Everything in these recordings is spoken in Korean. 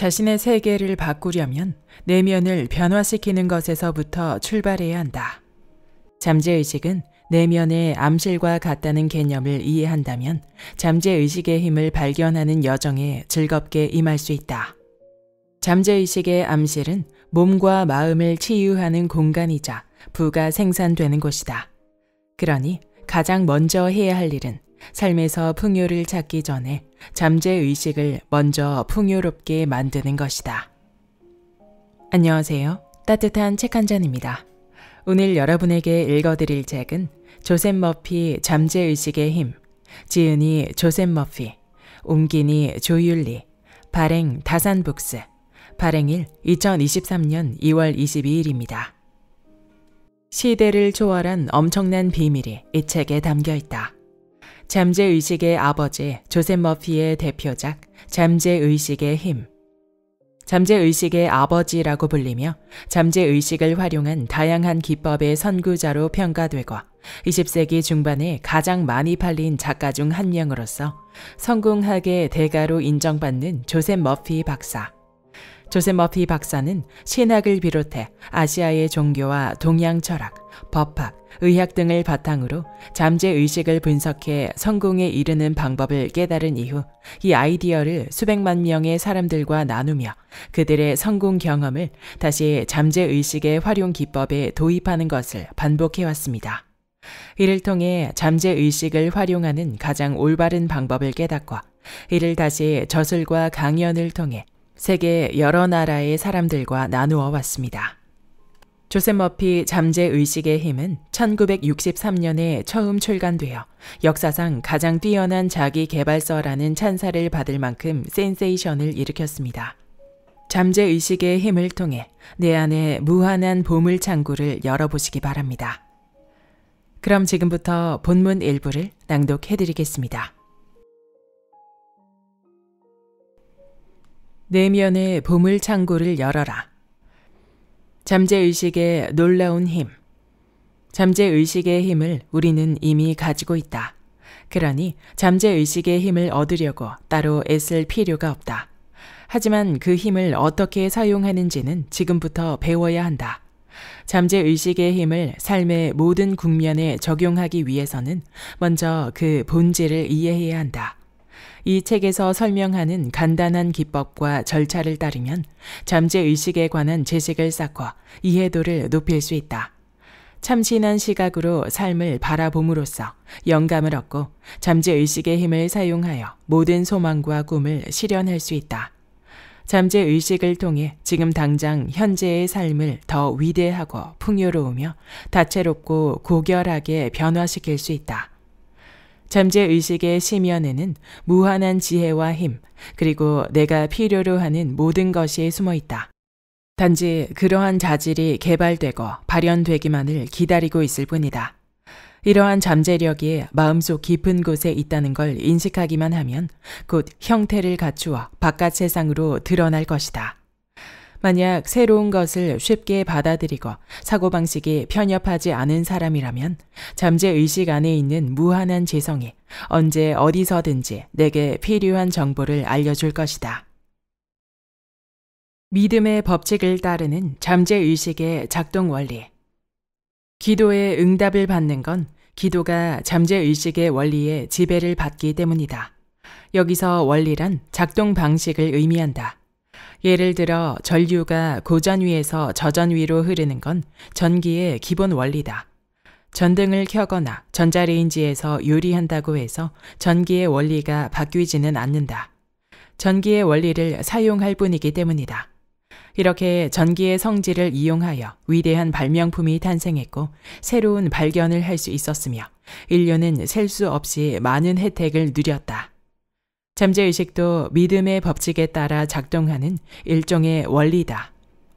자신의 세계를 바꾸려면 내면을 변화시키는 것에서부터 출발해야 한다. 잠재의식은 내면의 암실과 같다는 개념을 이해한다면 잠재의식의 힘을 발견하는 여정에 즐겁게 임할 수 있다. 잠재의식의 암실은 몸과 마음을 치유하는 공간이자 부가 생산되는 곳이다. 그러니 가장 먼저 해야 할 일은 삶에서 풍요를 찾기 전에 잠재의식을 먼저 풍요롭게 만드는 것이다. 안녕하세요. 따뜻한 책 한 잔입니다. 오늘 여러분에게 읽어드릴 책은 조셉 머피 잠재의식의 힘, 지은이 조셉 머피, 옮기니 조율리, 발행 다산북스, 발행일 2023년 2월 22일입니다. 시대를 초월한 엄청난 비밀이 이 책에 담겨 있다. 잠재의식의 아버지 조셉 머피의 대표작 잠재의식의 힘 잠재의식의 아버지라고 불리며 잠재의식을 활용한 다양한 기법의 선구자로 평가되고 20세기 중반에 가장 많이 팔린 작가 중 한 명으로서 성공학의 대가로 인정받는 조셉 머피 박사. 조셉 머피 박사는 신학을 비롯해 아시아의 종교와 동양 철학, 법학, 의학 등을 바탕으로 잠재의식을 분석해 성공에 이르는 방법을 깨달은 이후 이 아이디어를 수백만 명의 사람들과 나누며 그들의 성공 경험을 다시 잠재의식의 활용 기법에 도입하는 것을 반복해왔습니다. 이를 통해 잠재의식을 활용하는 가장 올바른 방법을 깨닫고 이를 다시 저술과 강연을 통해 세계 여러 나라의 사람들과 나누어 왔습니다. 조셉 머피 잠재 의식의 힘은 1963년에 처음 출간되어 역사상 가장 뛰어난 자기 개발서라는 찬사를 받을 만큼 센세이션을 일으켰습니다. 잠재 의식의 힘을 통해 내 안에 무한한 보물 창구를 열어보시기 바랍니다. 그럼 지금부터 본문 일부를 낭독해 드리겠습니다. 내면의 보물 창구를 열어라. 잠재의식의 놀라운 힘. 잠재의식의 힘을 우리는 이미 가지고 있다. 그러니 잠재의식의 힘을 얻으려고 따로 애쓸 필요가 없다. 하지만 그 힘을 어떻게 사용하는지는 지금부터 배워야 한다. 잠재의식의 힘을 삶의 모든 국면에 적용하기 위해서는 먼저 그 본질을 이해해야 한다. 이 책에서 설명하는 간단한 기법과 절차를 따르면 잠재의식에 관한 지식을 쌓고 이해도를 높일 수 있다. 참신한 시각으로 삶을 바라봄으로써 영감을 얻고 잠재의식의 힘을 사용하여 모든 소망과 꿈을 실현할 수 있다. 잠재의식을 통해 지금 당장 현재의 삶을 더 위대하고 풍요로우며 다채롭고 고결하게 변화시킬 수 있다. 잠재의식의 심연에는 무한한 지혜와 힘, 그리고 내가 필요로 하는 모든 것이 숨어 있다. 단지 그러한 자질이 개발되고 발현되기만을 기다리고 있을 뿐이다. 이러한 잠재력이 마음속 깊은 곳에 있다는 걸 인식하기만 하면 곧 형태를 갖추어 바깥 세상으로 드러날 것이다. 만약 새로운 것을 쉽게 받아들이고 사고방식이 편협하지 않은 사람이라면 잠재의식 안에 있는 무한한 재성이 언제 어디서든지 내게 필요한 정보를 알려줄 것이다. 믿음의 법칙을 따르는 잠재의식의 작동 원리. 기도의 응답을 받는 건 기도가 잠재의식의 원리에 지배를 받기 때문이다. 여기서 원리란 작동 방식을 의미한다. 예를 들어 전류가 고전 위에서 저전 위로 흐르는 건 전기의 기본 원리다. 전등을 켜거나 전자레인지에서 요리한다고 해서 전기의 원리가 바뀌지는 않는다. 전기의 원리를 사용할 뿐이기 때문이다. 이렇게 전기의 성질을 이용하여 위대한 발명품이 탄생했고 새로운 발견을 할 수 있었으며 인류는 셀 수 없이 많은 혜택을 누렸다. 잠재의식도 믿음의 법칙에 따라 작동하는 일종의 원리다.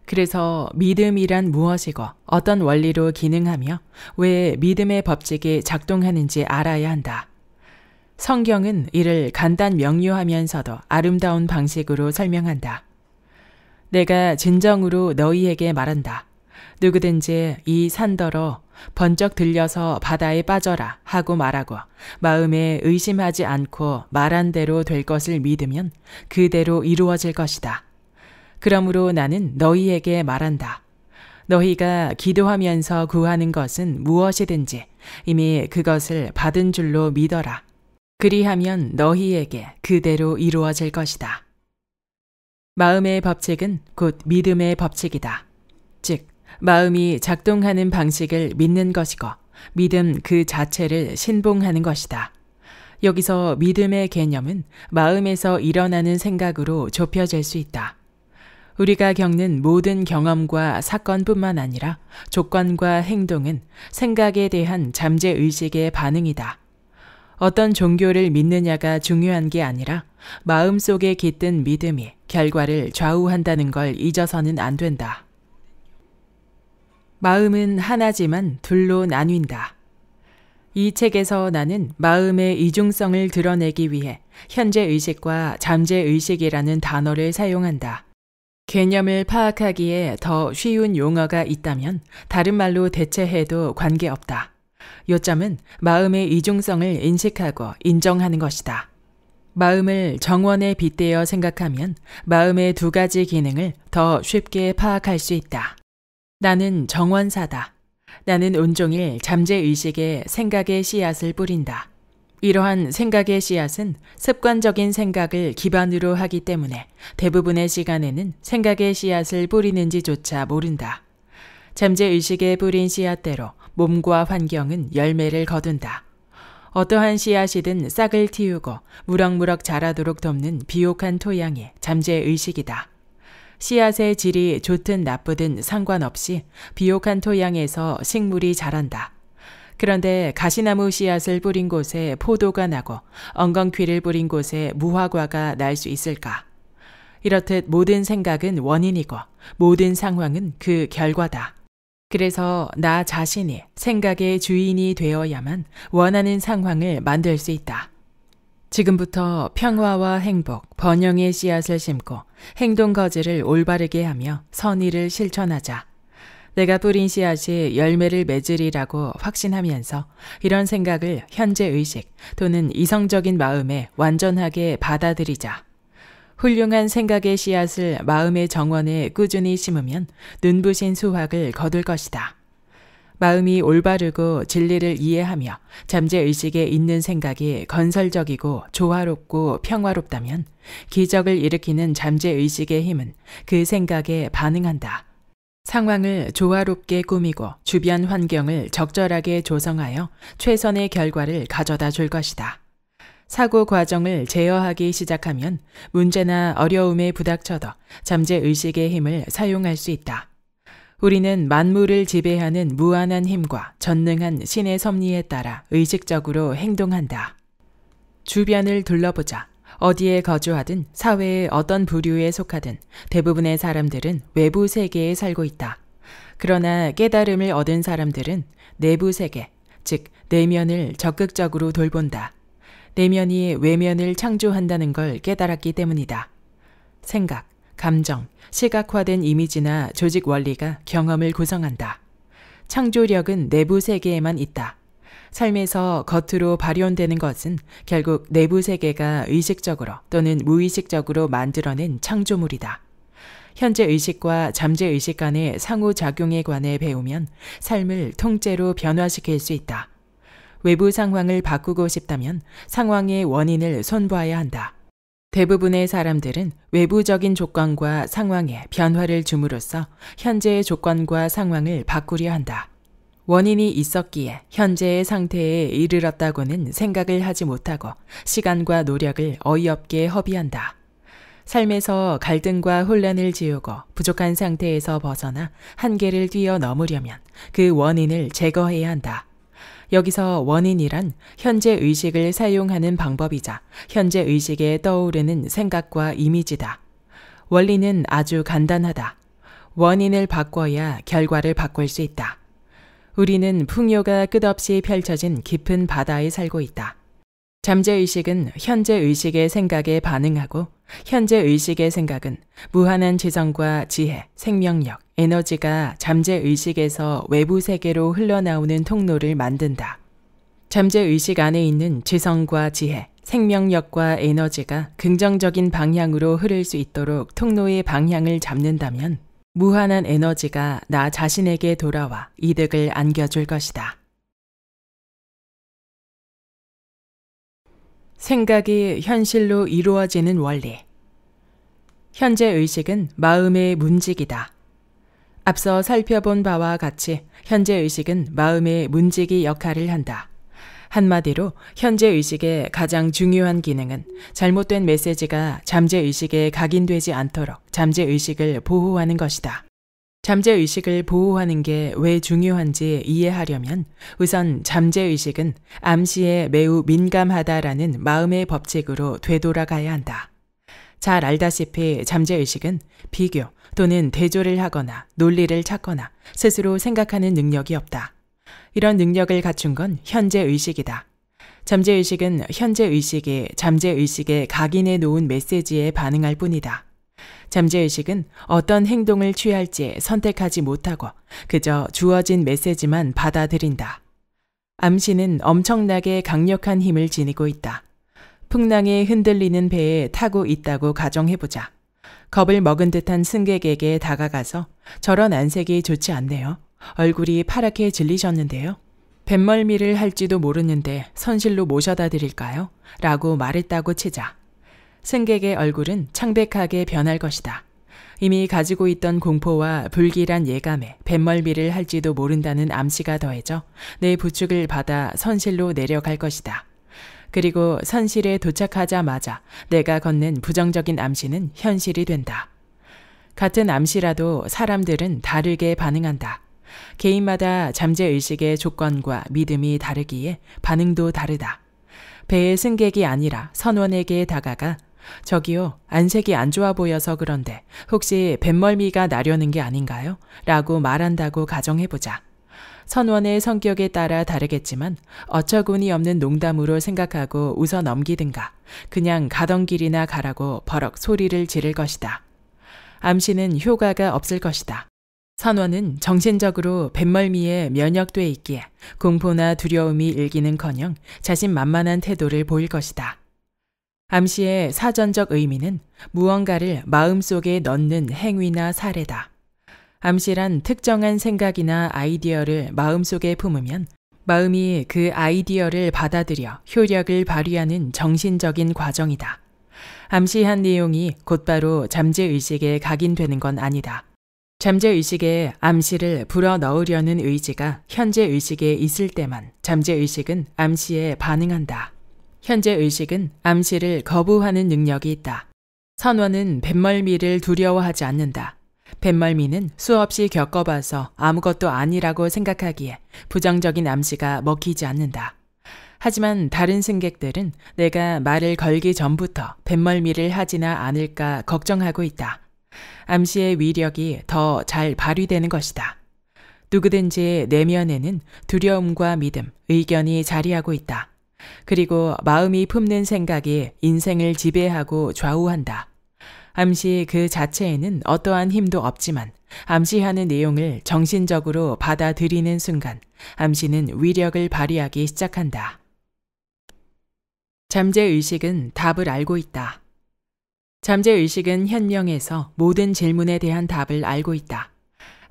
그래서 믿음이란 무엇이고 어떤 원리로 기능하며 왜 믿음의 법칙이 작동하는지 알아야 한다. 성경은 이를 간단 명료하면서도 아름다운 방식으로 설명한다. 내가 진정으로 너희에게 말한다. 누구든지 이 산더러 번쩍 들려서 바다에 빠져라 하고 말하고 마음에 의심하지 않고 말한 대로 될 것을 믿으면 그대로 이루어질 것이다. 그러므로 나는 너희에게 말한다. 너희가 기도하면서 구하는 것은 무엇이든지 이미 그것을 받은 줄로 믿어라. 그리하면 너희에게 그대로 이루어질 것이다. 마음의 법칙은 곧 믿음의 법칙이다. 마음이 작동하는 방식을 믿는 것이고 믿음 그 자체를 신봉하는 것이다. 여기서 믿음의 개념은 마음에서 일어나는 생각으로 좁혀질 수 있다. 우리가 겪는 모든 경험과 사건뿐만 아니라 조건과 행동은 생각에 대한 잠재의식의 반응이다. 어떤 종교를 믿느냐가 중요한 게 아니라 마음속에 깃든 믿음이 결과를 좌우한다는 걸 잊어서는 안 된다. 마음은 하나지만 둘로 나뉜다. 이 책에서 나는 마음의 이중성을 드러내기 위해 현재의식과 잠재의식이라는 단어를 사용한다. 개념을 파악하기에 더 쉬운 용어가 있다면 다른 말로 대체해도 관계없다. 요점은 마음의 이중성을 인식하고 인정하는 것이다. 마음을 정원에 빗대어 생각하면 마음의 두 가지 기능을 더 쉽게 파악할 수 있다. 나는 정원사다. 나는 온종일 잠재의식에 생각의 씨앗을 뿌린다. 이러한 생각의 씨앗은 습관적인 생각을 기반으로 하기 때문에 대부분의 시간에는 생각의 씨앗을 뿌리는지조차 모른다. 잠재의식에 뿌린 씨앗대로 몸과 환경은 열매를 거둔다. 어떠한 씨앗이든 싹을 틔우고 무럭무럭 자라도록 돕는 비옥한 토양이 잠재의식이다. 씨앗의 질이 좋든 나쁘든 상관없이 비옥한 토양에서 식물이 자란다. 그런데 가시나무 씨앗을 뿌린 곳에 포도가 나고 엉겅퀴를 뿌린 곳에 무화과가 날 수 있을까? 이렇듯 모든 생각은 원인이고 모든 상황은 그 결과다. 그래서 나 자신이 생각의 주인이 되어야만 원하는 상황을 만들 수 있다. 지금부터 평화와 행복, 번영의 씨앗을 심고 행동 거지를 올바르게 하며 선의를 실천하자. 내가 뿌린 씨앗이 열매를 맺으리라고 확신하면서 이런 생각을 현재 의식 또는 이성적인 마음에 완전하게 받아들이자. 훌륭한 생각의 씨앗을 마음의 정원에 꾸준히 심으면 눈부신 수확을 거둘 것이다. 마음이 올바르고 진리를 이해하며 잠재의식에 있는 생각이 건설적이고 조화롭고 평화롭다면 기적을 일으키는 잠재의식의 힘은 그 생각에 반응한다. 상황을 조화롭게 꾸미고 주변 환경을 적절하게 조성하여 최선의 결과를 가져다 줄 것이다. 사고 과정을 제어하기 시작하면 문제나 어려움에 부닥쳐도 잠재의식의 힘을 사용할 수 있다. 우리는 만물을 지배하는 무한한 힘과 전능한 신의 섭리에 따라 의식적으로 행동한다. 주변을 둘러보자. 어디에 거주하든 사회의 어떤 부류에 속하든 대부분의 사람들은 외부 세계에 살고 있다. 그러나 깨달음을 얻은 사람들은 내부 세계, 즉 내면을 적극적으로 돌본다. 내면이 외면을 창조한다는 걸 깨달았기 때문이다. 생각, 감정, 시각화된 이미지나 조직 원리가 경험을 구성한다. 창조력은 내부 세계에만 있다. 삶에서 겉으로 발현되는 것은 결국 내부 세계가 의식적으로 또는 무의식적으로 만들어낸 창조물이다. 현재 의식과 잠재 의식 간의 상호작용에 관해 배우면 삶을 통째로 변화시킬 수 있다. 외부 상황을 바꾸고 싶다면 상황의 원인을 손봐야 한다. 대부분의 사람들은 외부적인 조건과 상황에 변화를 줌으로써 현재의 조건과 상황을 바꾸려 한다. 원인이 있었기에 현재의 상태에 이르렀다고는 생각을 하지 못하고 시간과 노력을 어이없게 허비한다. 삶에서 갈등과 혼란을 지우고 부족한 상태에서 벗어나 한계를 뛰어넘으려면 그 원인을 제거해야 한다. 여기서 원인이란 현재 의식을 사용하는 방법이자 현재 의식에 떠오르는 생각과 이미지다. 원리는 아주 간단하다. 원인을 바꿔야 결과를 바꿀 수 있다. 우리는 풍요가 끝없이 펼쳐진 깊은 바다에 살고 있다. 잠재의식은 현재의식의 생각에 반응하고 현재의식의 생각은 무한한 지성과 지혜, 생명력, 에너지가 잠재의식에서 외부 세계로 흘러나오는 통로를 만든다. 잠재의식 안에 있는 지성과 지혜, 생명력과 에너지가 긍정적인 방향으로 흐를 수 있도록 통로의 방향을 잡는다면 무한한 에너지가 나 자신에게 돌아와 이득을 안겨줄 것이다. 생각이 현실로 이루어지는 원리. 현재 의식은 마음의 문직이다. 앞서 살펴본 바와 같이 현재 의식은 마음의 문직이 역할을 한다. 한마디로 현재 의식의 가장 중요한 기능은 잘못된 메시지가 잠재 의식에 각인되지 않도록 잠재 의식을 보호하는 것이다. 잠재의식을 보호하는 게 왜 중요한지 이해하려면 우선 잠재의식은 암시에 매우 민감하다라는 마음의 법칙으로 되돌아가야 한다. 잘 알다시피 잠재의식은 비교 또는 대조를 하거나 논리를 찾거나 스스로 생각하는 능력이 없다. 이런 능력을 갖춘 건 현재의식이다. 잠재의식은 현재의식이 잠재의식에 각인해 놓은 메시지에 반응할 뿐이다. 잠재의식은 어떤 행동을 취할지 선택하지 못하고 그저 주어진 메시지만 받아들인다. 암시는 엄청나게 강력한 힘을 지니고 있다. 풍랑에 흔들리는 배에 타고 있다고 가정해보자. 겁을 먹은 듯한 승객에게 다가가서 저런 안색이 좋지 않네요. 얼굴이 파랗게 질리셨는데요. 뱃멀미를 할지도 모르는데 선실로 모셔다 드릴까요? 라고 말했다고 치자. 승객의 얼굴은 창백하게 변할 것이다. 이미 가지고 있던 공포와 불길한 예감에 뱃멀미를 할지도 모른다는 암시가 더해져 내 부축을 받아 선실로 내려갈 것이다. 그리고 선실에 도착하자마자 내가 걷는 부정적인 암시는 현실이 된다. 같은 암시라도 사람들은 다르게 반응한다. 개인마다 잠재의식의 조건과 믿음이 다르기에 반응도 다르다. 배의 승객이 아니라 선원에게 다가가 저기요, 안색이 안 좋아 보여서 그런데 혹시 뱃멀미가 나려는 게 아닌가요? 라고 말한다고 가정해보자. 선원의 성격에 따라 다르겠지만 어처구니 없는 농담으로 생각하고 웃어 넘기든가 그냥 가던 길이나 가라고 버럭 소리를 지를 것이다. 암시는 효과가 없을 것이다. 선원은 정신적으로 뱃멀미에 면역돼 있기에 공포나 두려움이 일기는커녕 자신만만한 태도를 보일 것이다. 암시의 사전적 의미는 무언가를 마음속에 넣는 행위나 사례다. 암시란 특정한 생각이나 아이디어를 마음속에 품으면 마음이 그 아이디어를 받아들여 효력을 발휘하는 정신적인 과정이다. 암시한 내용이 곧바로 잠재의식에 각인되는 건 아니다. 잠재의식에 암시를 불어넣으려는 의지가 현재의식에 있을 때만 잠재의식은 암시에 반응한다. 현재 의식은 암시를 거부하는 능력이 있다. 선원은 뱃멀미를 두려워하지 않는다. 뱃멀미는 수없이 겪어봐서 아무것도 아니라고 생각하기에 부정적인 암시가 먹히지 않는다. 하지만 다른 승객들은 내가 말을 걸기 전부터 뱃멀미를 하지나 않을까 걱정하고 있다. 암시의 위력이 더 잘 발휘되는 것이다. 누구든지 내면에는 두려움과 믿음, 의견이 자리하고 있다. 그리고 마음이 품는 생각이 인생을 지배하고 좌우한다. 암시 그 자체에는 어떠한 힘도 없지만 암시하는 내용을 정신적으로 받아들이는 순간 암시는 위력을 발휘하기 시작한다. 잠재의식은 답을 알고 있다. 잠재의식은 현명해서 모든 질문에 대한 답을 알고 있다.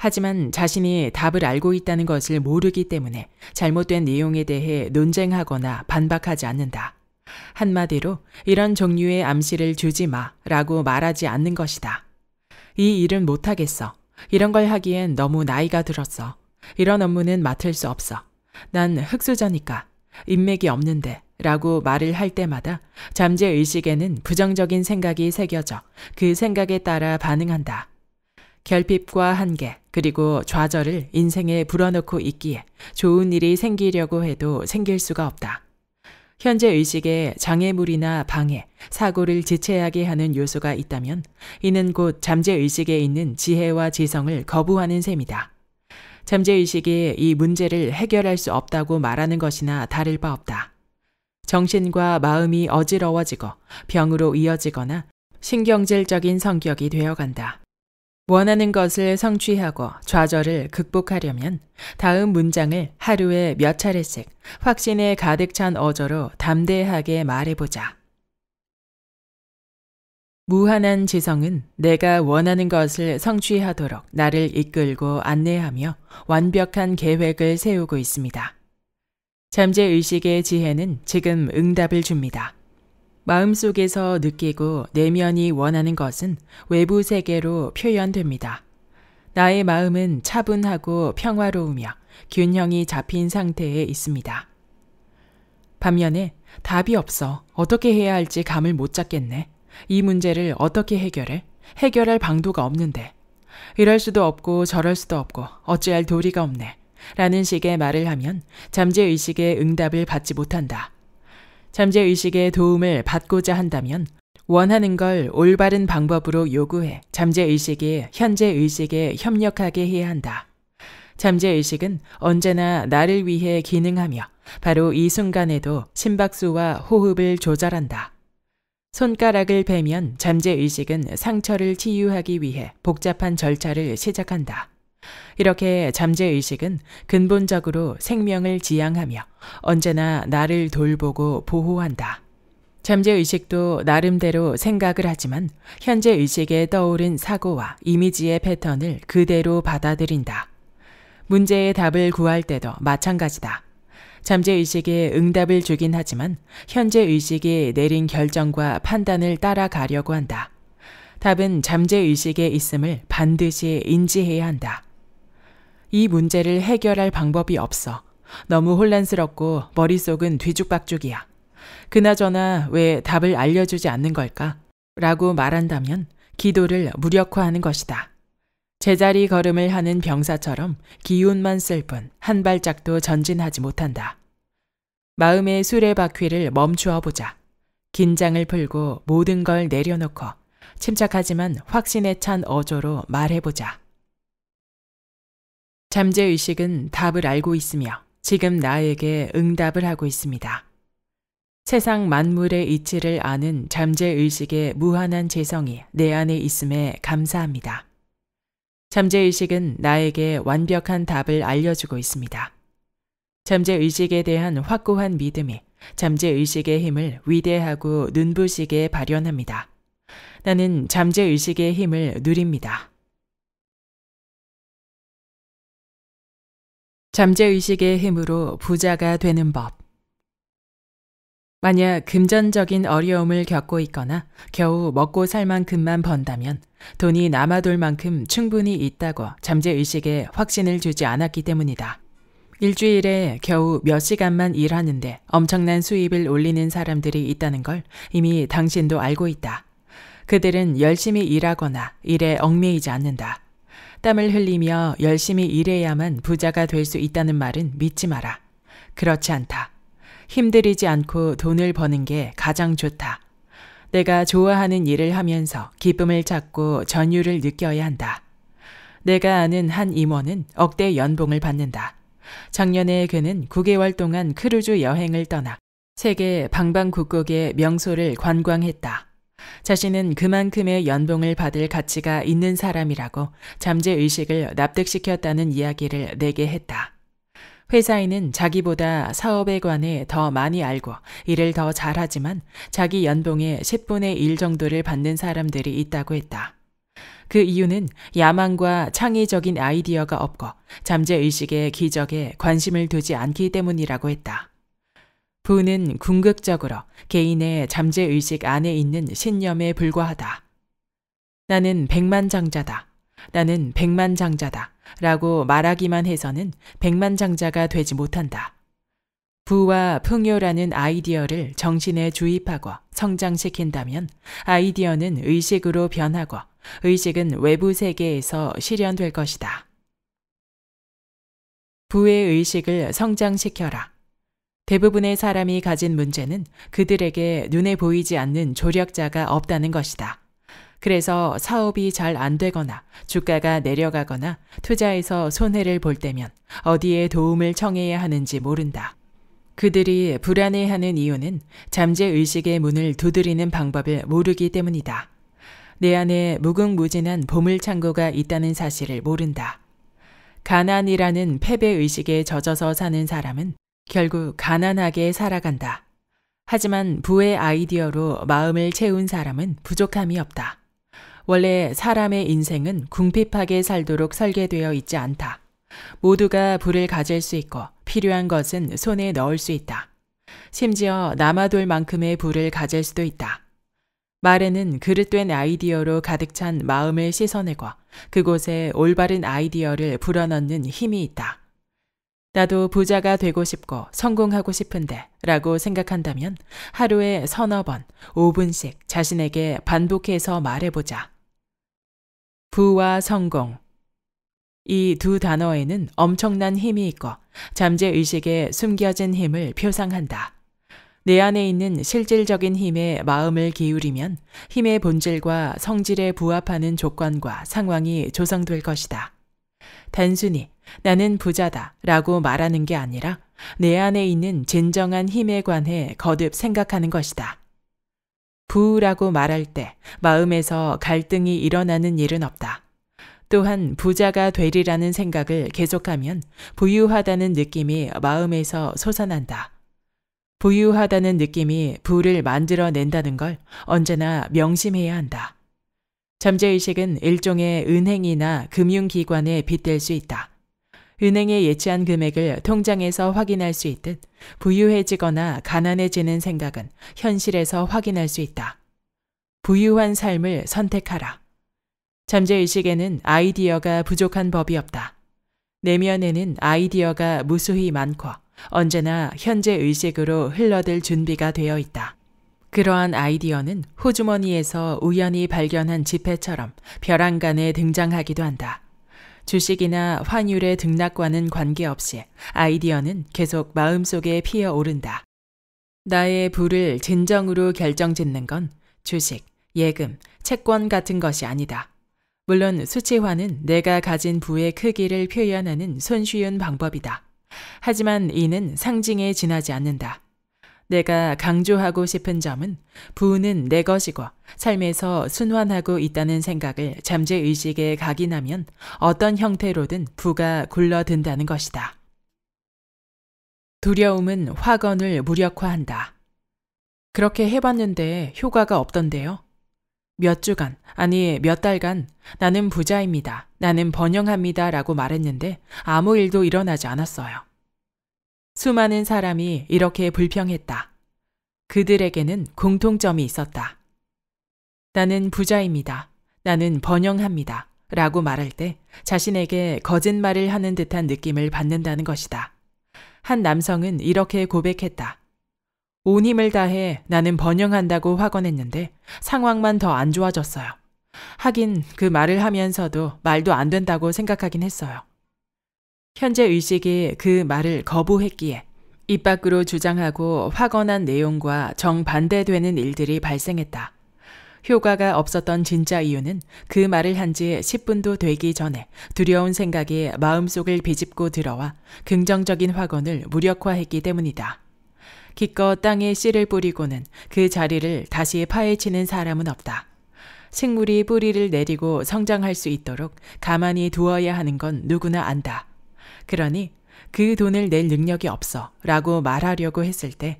하지만 자신이 답을 알고 있다는 것을 모르기 때문에 잘못된 내용에 대해 논쟁하거나 반박하지 않는다. 한마디로 이런 종류의 암시를 주지 마 라고 말하지 않는 것이다. 이 일은 못하겠어. 이런 걸 하기엔 너무 나이가 들었어. 이런 업무는 맡을 수 없어. 난 흑수저니까. 인맥이 없는데. 라고 말을 할 때마다 잠재의식에는 부정적인 생각이 새겨져 그 생각에 따라 반응한다. 결핍과 한계, 그리고 좌절을 인생에 불어넣고 있기에 좋은 일이 생기려고 해도 생길 수가 없다. 현재 의식에 장애물이나 방해, 사고를 지체하게 하는 요소가 있다면 이는 곧 잠재의식에 있는 지혜와 지성을 거부하는 셈이다. 잠재의식이 이 문제를 해결할 수 없다고 말하는 것이나 다를 바 없다. 정신과 마음이 어지러워지고 병으로 이어지거나 신경질적인 성격이 되어간다. 원하는 것을 성취하고 좌절을 극복하려면 다음 문장을 하루에 몇 차례씩 확신에 가득 찬 어조로 담대하게 말해보자. 무한한 지성은 내가 원하는 것을 성취하도록 나를 이끌고 안내하며 완벽한 계획을 세우고 있습니다. 잠재의식의 지혜는 지금 응답을 줍니다. 마음속에서 느끼고 내면이 원하는 것은 외부 세계로 표현됩니다. 나의 마음은 차분하고 평화로우며 균형이 잡힌 상태에 있습니다. 반면에 답이 없어 어떻게 해야 할지 감을 못 잡겠네. 이 문제를 어떻게 해결해? 해결할 방도가 없는데. 이럴 수도 없고 저럴 수도 없고 어찌할 도리가 없네. 라는 식의 말을 하면 잠재의식의 응답을 받지 못한다. 잠재의식의 도움을 받고자 한다면 원하는 걸 올바른 방법으로 요구해 잠재의식이 현재의식에 협력하게 해야 한다. 잠재의식은 언제나 나를 위해 기능하며 바로 이 순간에도 심박수와 호흡을 조절한다. 손가락을 베면 잠재의식은 상처를 치유하기 위해 복잡한 절차를 시작한다. 이렇게 잠재의식은 근본적으로 생명을 지향하며 언제나 나를 돌보고 보호한다. 잠재의식도 나름대로 생각을 하지만 현재 의식에 떠오른 사고와 이미지의 패턴을 그대로 받아들인다. 문제의 답을 구할 때도 마찬가지다. 잠재의식에 응답을 주긴 하지만 현재의식이 내린 결정과 판단을 따라가려고 한다. 답은 잠재의식에 있음을 반드시 인지해야 한다. 이 문제를 해결할 방법이 없어. 너무 혼란스럽고 머릿속은 뒤죽박죽이야. 그나저나 왜 답을 알려주지 않는 걸까? 라고 말한다면 기도를 무력화하는 것이다. 제자리 걸음을 하는 병사처럼 기운만 쓸 뿐 한 발짝도 전진하지 못한다. 마음의 수레바퀴를 멈추어 보자. 긴장을 풀고 모든 걸 내려놓고 침착하지만 확신에 찬 어조로 말해보자. 잠재의식은 답을 알고 있으며 지금 나에게 응답을 하고 있습니다. 세상 만물의 이치를 아는 잠재의식의 무한한 재성이 내 안에 있음에 감사합니다. 잠재의식은 나에게 완벽한 답을 알려주고 있습니다. 잠재의식에 대한 확고한 믿음이 잠재의식의 힘을 위대하고 눈부시게 발현합니다. 나는 잠재의식의 힘을 누립니다. 잠재의식의 힘으로 부자가 되는 법. 만약 금전적인 어려움을 겪고 있거나 겨우 먹고 살 만큼만 번다면 돈이 남아돌 만큼 충분히 있다고 잠재의식에 확신을 주지 않았기 때문이다. 일주일에 겨우 몇 시간만 일하는데 엄청난 수입을 올리는 사람들이 있다는 걸 이미 당신도 알고 있다. 그들은 열심히 일하거나 일에 얽매이지 않는다. 땀을 흘리며 열심히 일해야만 부자가 될 수 있다는 말은 믿지 마라. 그렇지 않다. 힘들이지 않고 돈을 버는 게 가장 좋다. 내가 좋아하는 일을 하면서 기쁨을 찾고 전율을 느껴야 한다. 내가 아는 한 임원은 억대 연봉을 받는다. 작년에 그는 9개월 동안 크루즈 여행을 떠나 세계 방방곡곡의 명소를 관광했다. 자신은 그만큼의 연봉을 받을 가치가 있는 사람이라고 잠재의식을 납득시켰다는 이야기를 내게 했다. 회사인은 자기보다 사업에 관해 더 많이 알고 일을 더 잘하지만 자기 연봉의 10분의 1 정도를 받는 사람들이 있다고 했다. 그 이유는 야망과 창의적인 아이디어가 없고 잠재의식의 기적에 관심을 두지 않기 때문이라고 했다. 부는 궁극적으로 개인의 잠재의식 안에 있는 신념에 불과하다. 나는 백만장자다. 나는 백만장자다. 라고 말하기만 해서는 백만장자가 되지 못한다. 부와 풍요라는 아이디어를 정신에 주입하고 성장시킨다면 아이디어는 의식으로 변하고 의식은 외부 세계에서 실현될 것이다. 부의 의식을 성장시켜라. 대부분의 사람이 가진 문제는 그들에게 눈에 보이지 않는 조력자가 없다는 것이다. 그래서 사업이 잘 안 되거나 주가가 내려가거나 투자에서 손해를 볼 때면 어디에 도움을 청해야 하는지 모른다. 그들이 불안해하는 이유는 잠재의식의 문을 두드리는 방법을 모르기 때문이다. 내 안에 무궁무진한 보물창고가 있다는 사실을 모른다. 가난이라는 패배의식에 젖어서 사는 사람은 결국 가난하게 살아간다. 하지만 부의 아이디어로 마음을 채운 사람은 부족함이 없다. 원래 사람의 인생은 궁핍하게 살도록 설계되어 있지 않다. 모두가 부를 가질 수 있고 필요한 것은 손에 넣을 수 있다. 심지어 남아돌 만큼의 부를 가질 수도 있다. 말에는 그릇된 아이디어로 가득 찬 마음을 씻어내고 그곳에 올바른 아이디어를 불어넣는 힘이 있다. 나도 부자가 되고 싶고 성공하고 싶은데 라고 생각한다면 하루에 서너 번, 5분씩 자신에게 반복해서 말해보자. 부와 성공. 이 두 단어에는 엄청난 힘이 있고 잠재의식에 숨겨진 힘을 표상한다. 내 안에 있는 실질적인 힘에 마음을 기울이면 힘의 본질과 성질에 부합하는 조건과 상황이 조성될 것이다. 단순히 나는 부자다 라고 말하는 게 아니라 내 안에 있는 진정한 힘에 관해 거듭 생각하는 것이다. 부라고 말할 때 마음에서 갈등이 일어나는 일은 없다. 또한 부자가 되리라는 생각을 계속하면 부유하다는 느낌이 마음에서 솟아난다. 부유하다는 느낌이 부를 만들어낸다는 걸 언제나 명심해야 한다. 잠재의식은 일종의 은행이나 금융기관에 빗댈 수 있다. 은행에 예치한 금액을 통장에서 확인할 수 있듯 부유해지거나 가난해지는 생각은 현실에서 확인할 수 있다. 부유한 삶을 선택하라. 잠재의식에는 아이디어가 부족한 법이 없다. 내면에는 아이디어가 무수히 많고 언제나 현재 의식으로 흘러들 준비가 되어 있다. 그러한 아이디어는 호주머니에서 우연히 발견한 지폐처럼 벼랑간에 등장하기도 한다. 주식이나 환율의 등락과는 관계없이 아이디어는 계속 마음속에 피어오른다. 나의 부를 진정으로 결정짓는 건 주식, 예금, 채권 같은 것이 아니다. 물론 수치화는 내가 가진 부의 크기를 표현하는 손쉬운 방법이다. 하지만 이는 상징에 지나지 않는다. 내가 강조하고 싶은 점은 부는 내 것이고 삶에서 순환하고 있다는 생각을 잠재의식에 각인하면 어떤 형태로든 부가 굴러든다는 것이다. 두려움은 화건을 무력화한다. 그렇게 해봤는데 효과가 없던데요. 몇 주간, 아니 몇 달간 나는 부자입니다. 나는 번영합니다. 라고 말했는데 아무 일도 일어나지 않았어요. 수많은 사람이 이렇게 불평했다. 그들에게는 공통점이 있었다. 나는 부자입니다. 나는 번영합니다. 라고 말할 때 자신에게 거짓말을 하는 듯한 느낌을 받는다는 것이다. 한 남성은 이렇게 고백했다. 온 힘을 다해 나는 번영한다고 확언했는데 상황만 더 안 좋아졌어요. 하긴 그 말을 하면서도 말도 안 된다고 생각하긴 했어요. 현재 의식이 그 말을 거부했기에 입 밖으로 주장하고 확언한 내용과 정반대되는 일들이 발생했다. 효과가 없었던 진짜 이유는 그 말을 한 지 10분도 되기 전에 두려운 생각이 마음속을 비집고 들어와 긍정적인 확언을 무력화했기 때문이다. 기껏 땅에 씨를 뿌리고는 그 자리를 다시 파헤치는 사람은 없다. 식물이 뿌리를 내리고 성장할 수 있도록 가만히 두어야 하는 건 누구나 안다. 그러니 그 돈을 낼 능력이 없어 라고 말하려고 했을 때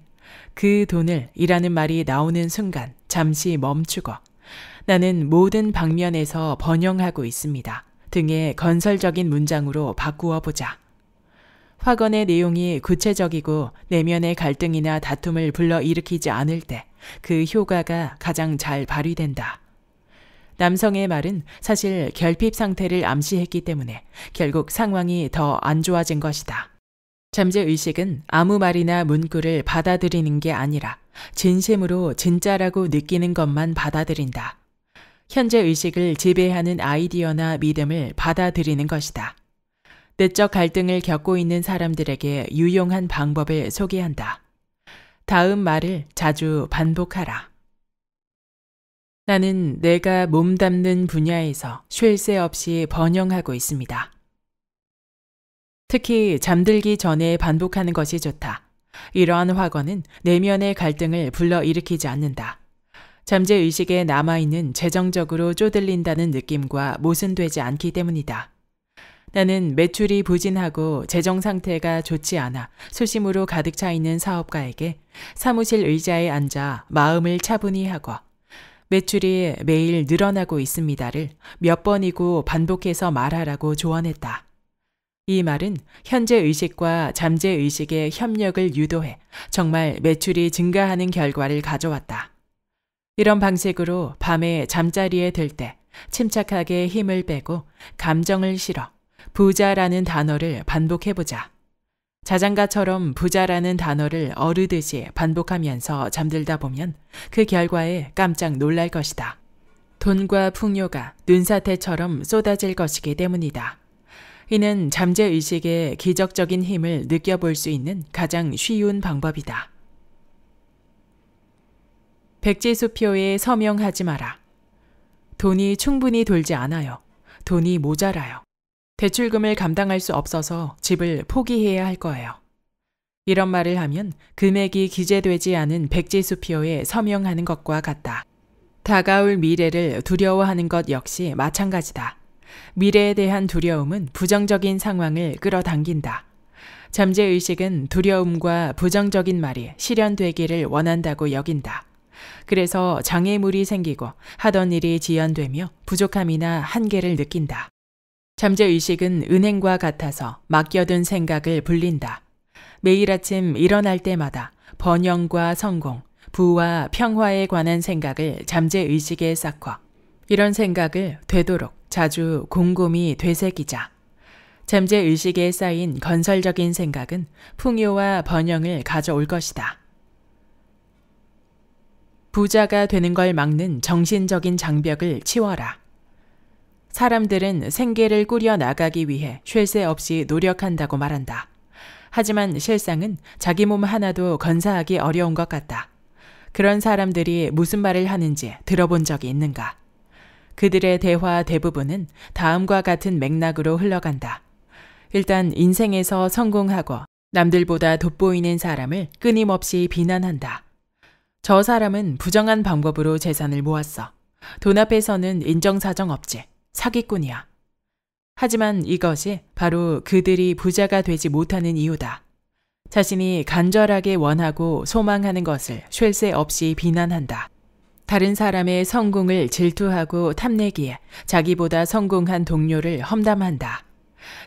그 돈을 이라는 말이 나오는 순간 잠시 멈추고 나는 모든 방면에서 번영하고 있습니다. 등의 건설적인 문장으로 바꾸어 보자. 화건의 내용이 구체적이고 내면의 갈등이나 다툼을 불러 일으키지 않을 때 그 효과가 가장 잘 발휘된다. 남성의 말은 사실 결핍 상태를 암시했기 때문에 결국 상황이 더 안 좋아진 것이다. 잠재의식은 아무 말이나 문구를 받아들이는 게 아니라 진심으로 진짜라고 느끼는 것만 받아들인다. 현재의식을 지배하는 아이디어나 믿음을 받아들이는 것이다. 내적 갈등을 겪고 있는 사람들에게 유용한 방법을 소개한다. 다음 말을 자주 반복하라. 나는 내가 몸담는 분야에서 쉴 새 없이 번영하고 있습니다. 특히 잠들기 전에 반복하는 것이 좋다. 이러한 화건은 내면의 갈등을 불러일으키지 않는다. 잠재의식에 남아있는 재정적으로 쪼들린다는 느낌과 모순되지 않기 때문이다. 나는 매출이 부진하고 재정 상태가 좋지 않아 수심으로 가득 차 있는 사업가에게 사무실 의자에 앉아 마음을 차분히 하고 매출이 매일 늘어나고 있습니다를 몇 번이고 반복해서 말하라고 조언했다. 이 말은 현재 의식과 잠재 의식의 협력을 유도해 정말 매출이 증가하는 결과를 가져왔다. 이런 방식으로 밤에 잠자리에 들 때 침착하게 힘을 빼고 감정을 실어 부자라는 단어를 반복해보자. 자장가처럼 부자라는 단어를 어르듯이 반복하면서 잠들다 보면 그 결과에 깜짝 놀랄 것이다. 돈과 풍요가 눈사태처럼 쏟아질 것이기 때문이다. 이는 잠재의식의 기적적인 힘을 느껴볼 수 있는 가장 쉬운 방법이다. 백지수표에 서명하지 마라. 돈이 충분히 돌지 않아요. 돈이 모자라요. 대출금을 감당할 수 없어서 집을 포기해야 할 거예요. 이런 말을 하면 금액이 기재되지 않은 백지수표에 서명하는 것과 같다. 다가올 미래를 두려워하는 것 역시 마찬가지다. 미래에 대한 두려움은 부정적인 상황을 끌어당긴다. 잠재의식은 두려움과 부정적인 말이 실현되기를 원한다고 여긴다. 그래서 장애물이 생기고 하던 일이 지연되며 부족함이나 한계를 느낀다. 잠재의식은 은행과 같아서 맡겨둔 생각을 불린다. 매일 아침 일어날 때마다 번영과 성공, 부와 평화에 관한 생각을 잠재의식에 쌓고 이런 생각을 되도록 자주 곰곰이 되새기자. 잠재의식에 쌓인 건설적인 생각은 풍요와 번영을 가져올 것이다. 부자가 되는 걸 막는 정신적인 장벽을 치워라. 사람들은 생계를 꾸려 나가기 위해 쉴 새 없이 노력한다고 말한다. 하지만 실상은 자기 몸 하나도 건사하기 어려운 것 같다. 그런 사람들이 무슨 말을 하는지 들어본 적이 있는가? 그들의 대화 대부분은 다음과 같은 맥락으로 흘러간다. 일단 인생에서 성공하고 남들보다 돋보이는 사람을 끊임없이 비난한다. 저 사람은 부정한 방법으로 재산을 모았어. 돈 앞에서는 인정사정 없지. 사기꾼이야. 하지만 이것이 바로 그들이 부자가 되지 못하는 이유다. 자신이 간절하게 원하고 소망하는 것을 쉴 새 없이 비난한다. 다른 사람의 성공을 질투하고 탐내기에 자기보다 성공한 동료를 험담한다.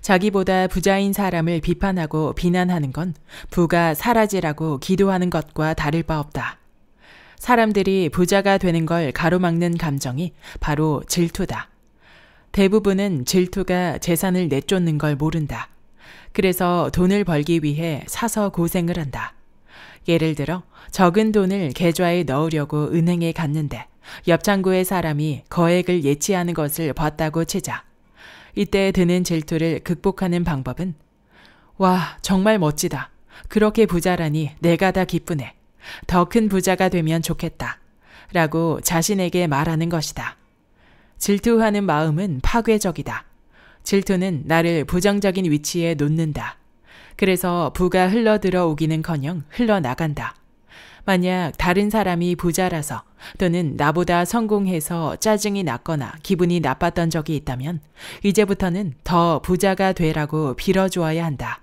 자기보다 부자인 사람을 비판하고 비난하는 건 부가 사라지라고 기도하는 것과 다를 바 없다. 사람들이 부자가 되는 걸 가로막는 감정이 바로 질투다. 대부분은 질투가 재산을 내쫓는 걸 모른다. 그래서 돈을 벌기 위해 사서 고생을 한다. 예를 들어 적은 돈을 계좌에 넣으려고 은행에 갔는데 옆 창구의 사람이 거액을 예치하는 것을 봤다고 치자. 이때 드는 질투를 극복하는 방법은 와, 정말 멋지다. 그렇게 부자라니 내가 다 기쁘네. 더 큰 부자가 되면 좋겠다. 라고 자신에게 말하는 것이다. 질투하는 마음은 파괴적이다. 질투는 나를 부정적인 위치에 놓는다. 그래서 부가 흘러들어 오기는 커녕 흘러나간다. 만약 다른 사람이 부자라서 또는 나보다 성공해서 짜증이 났거나 기분이 나빴던 적이 있다면 이제부터는 더 부자가 되라고 빌어주어야 한다.